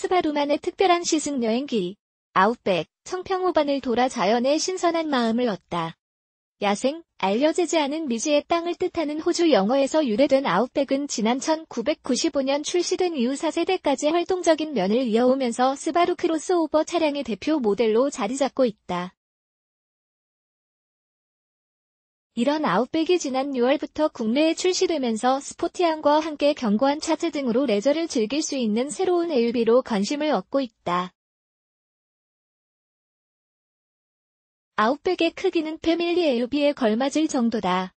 스바루만의 특별한 시승 여행기, 아웃백, 청평호반을 돌아 자연의 신선한 마음을 얻다. 야생, 알려지지 않은 미지의 땅을 뜻하는 호주 영어에서 유래된 아웃백은 지난 1995년 출시된 이후 4세대까지 활동적인 면을 이어오면서 스바루 크로스오버 차량의 대표 모델로 자리잡고 있다. 이런 아웃백이 지난 6월부터 국내에 출시되면서 스포티안과 함께 견고한 차체 등으로 레저를 즐길 수 있는 새로운 AUV로 관심을 얻고 있다. 아웃백의 크기는 패밀리 AUV에 걸맞을 정도다.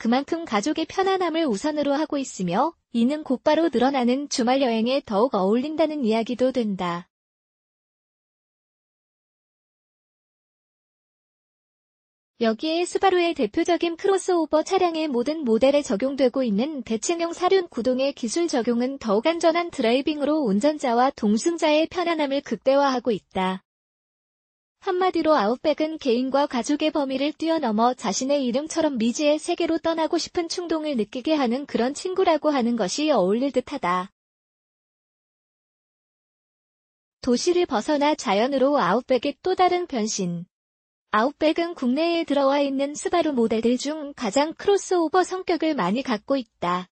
그만큼 가족의 편안함을 우선으로 하고 있으며 이는 곧바로 늘어나는 주말 여행에 더욱 어울린다는 이야기도 된다. 여기에 스바루의 대표적인 크로스오버 차량의 모든 모델에 적용되고 있는 대칭형 사륜 구동의 기술 적용은 더욱 안전한 드라이빙으로 운전자와 동승자의 편안함을 극대화하고 있다. 한마디로 아웃백은 개인과 가족의 범위를 뛰어넘어 자신의 이름처럼 미지의 세계로 떠나고 싶은 충동을 느끼게 하는 그런 친구라고 하는 것이 어울릴 듯하다. 도시를 벗어나 자연으로 아웃백의 또 다른 변신. 아웃백은 국내에 들어와 있는 스바루 모델들 중 가장 크로스오버 성격을 많이 갖고 있다.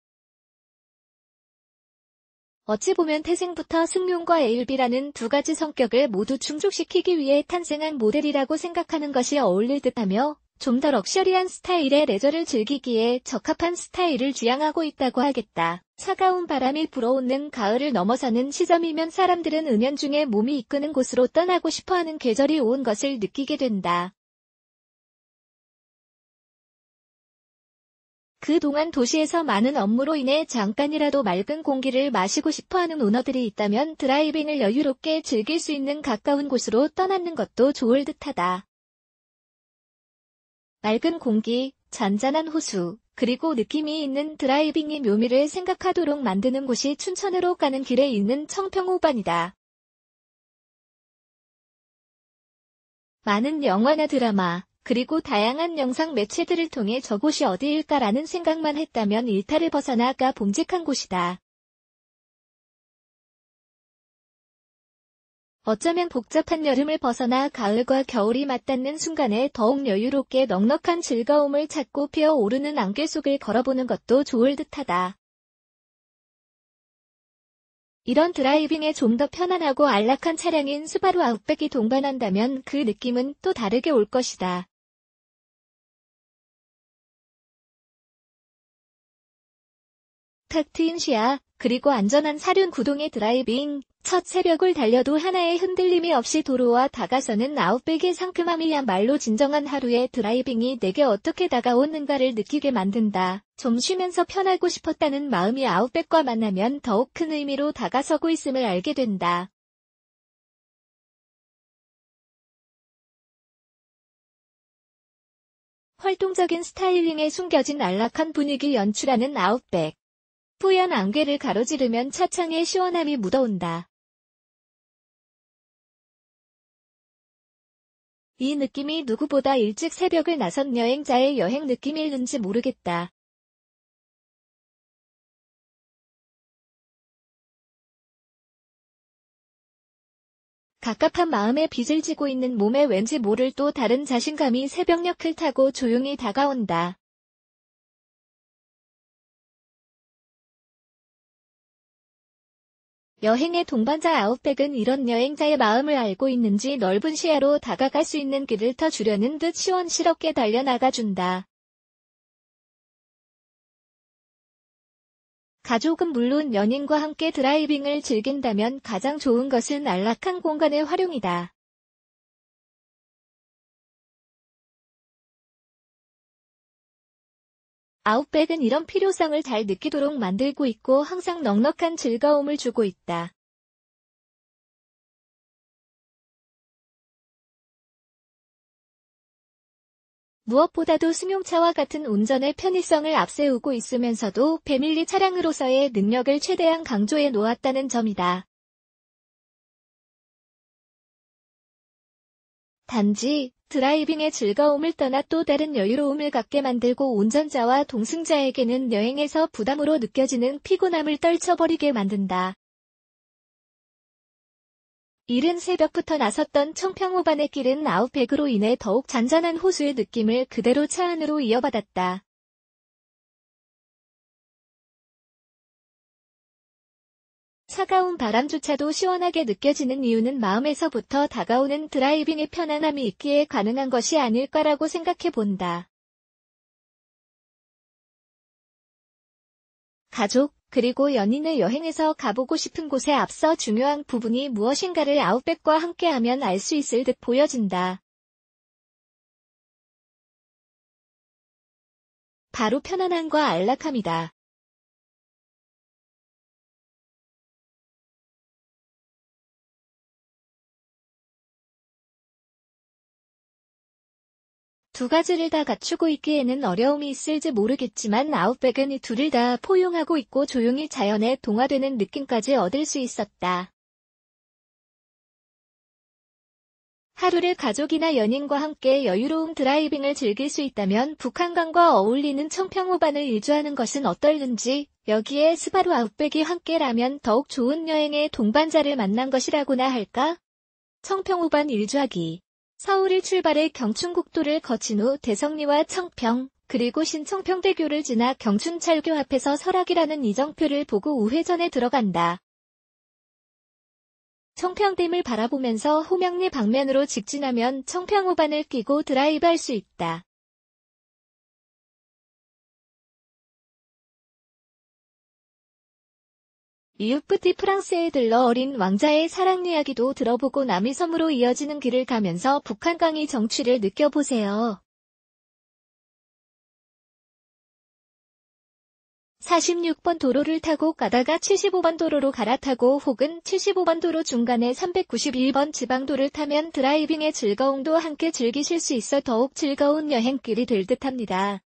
어찌 보면 태생부터 승룡과 에일비라는 두 가지 성격을 모두 충족시키기 위해 탄생한 모델이라고 생각하는 것이 어울릴 듯하며 좀 더 럭셔리한 스타일의 레저를 즐기기에 적합한 스타일을 지향하고 있다고 하겠다. 차가운 바람이 불어오는 가을을 넘어서는 시점이면 사람들은 은연중에 몸이 이끄는 곳으로 떠나고 싶어하는 계절이 온 것을 느끼게 된다. 그동안 도시에서 많은 업무로 인해 잠깐이라도 맑은 공기를 마시고 싶어하는 오너들이 있다면 드라이빙을 여유롭게 즐길 수 있는 가까운 곳으로 떠나는 것도 좋을 듯하다. 맑은 공기, 잔잔한 호수, 그리고 느낌이 있는 드라이빙의 묘미를 생각하도록 만드는 곳이 춘천으로 가는 길에 있는 청평호반이다. 많은 영화나 드라마, 그리고 다양한 영상 매체들을 통해 저곳이 어디일까라는 생각만 했다면 일탈을 벗어나 아까 봉직한 곳이다. 어쩌면 복잡한 여름을 벗어나 가을과 겨울이 맞닿는 순간에 더욱 여유롭게 넉넉한 즐거움을 찾고 피어오르는 안개 속을 걸어보는 것도 좋을 듯하다. 이런 드라이빙에 좀 더 편안하고 안락한 차량인 수바루 아웃백이 동반한다면 그 느낌은 또 다르게 올 것이다. 탁 트인 시야, 그리고 안전한 사륜 구동의 드라이빙, 첫 새벽을 달려도 하나의 흔들림이 없이 도로와 다가서는 아웃백의 상큼함이야말로 진정한 하루의 드라이빙이 내게 어떻게 다가오는가를 느끼게 만든다. 좀 쉬면서 편하고 싶었다는 마음이 아웃백과 만나면 더욱 큰 의미로 다가서고 있음을 알게 된다. 활동적인 스타일링에 숨겨진 안락한 분위기 연출하는 아웃백. 푸연 안개를 가로지르면 차창에 시원함이 묻어온다. 이 느낌이 누구보다 일찍 새벽을 나선 여행자의 여행 느낌일는지 모르겠다. 갑갑한 마음에 빚을 지고 있는 몸에 왠지 모를 또 다른 자신감이 새벽녘을 타고 조용히 다가온다. 여행의 동반자 아웃백은 이런 여행자의 마음을 알고 있는지 넓은 시야로 다가갈 수 있는 길을 터주려는 듯시원스럽게 달려나가준다. 가족은 물론 연인과 함께 드라이빙을 즐긴다면 가장 좋은 것은 안락한 공간의 활용이다. 아웃백은 이런 필요성을 잘 느끼도록 만들고 있고 항상 넉넉한 즐거움을 주고 있다. 무엇보다도 승용차와 같은 운전의 편의성을 앞세우고 있으면서도 패밀리 차량으로서의 능력을 최대한 강조해 놓았다는 점이다. 단지 드라이빙의 즐거움을 떠나 또 다른 여유로움을 갖게 만들고 운전자와 동승자에게는 여행에서 부담으로 느껴지는 피곤함을 떨쳐버리게 만든다. 이른 새벽부터 나섰던 청평호반의 길은 아웃백으로 인해 더욱 잔잔한 호수의 느낌을 그대로 차 안으로 이어받았다. 차가운 바람조차도 시원하게 느껴지는 이유는 마음에서부터 다가오는 드라이빙의 편안함이 있기에 가능한 것이 아닐까라고 생각해 본다. 가족, 그리고 연인의 여행에서 가보고 싶은 곳에 앞서 중요한 부분이 무엇인가를 아웃백과 함께하면 알 수 있을 듯 보여진다. 바로 편안함과 안락함이다. 두 가지를 다 갖추고 있기에는 어려움이 있을지 모르겠지만 아웃백은 이 둘을 다 포용하고 있고 조용히 자연에 동화되는 느낌까지 얻을 수 있었다. 하루를 가족이나 연인과 함께 여유로운 드라이빙을 즐길 수 있다면 북한강과 어울리는 청평호반을 일주하는 것은 어떨는지 여기에 스바루 아웃백이 함께라면 더욱 좋은 여행의 동반자를 만난 것이라고나 할까? 청평호반 일주하기 서울을 출발해 경춘국도를 거친 후 대성리와 청평, 그리고 신청평대교를 지나 경춘철교 앞에서 설악이라는 이정표를 보고 우회전에 들어간다. 청평댐을 바라보면서 호명리 방면으로 직진하면 청평호반을 끼고 드라이브할 수 있다. 이웃부티 프랑스에 들러 어린 왕자의 사랑 이야기도 들어보고 남이섬으로 이어지는 길을 가면서 북한강의 정취를 느껴보세요. 46번 도로를 타고 가다가 75번 도로로 갈아타고 혹은 75번 도로 중간에 391번 지방도를 타면 드라이빙의 즐거움도 함께 즐기실 수 있어 더욱 즐거운 여행길이 될 듯합니다.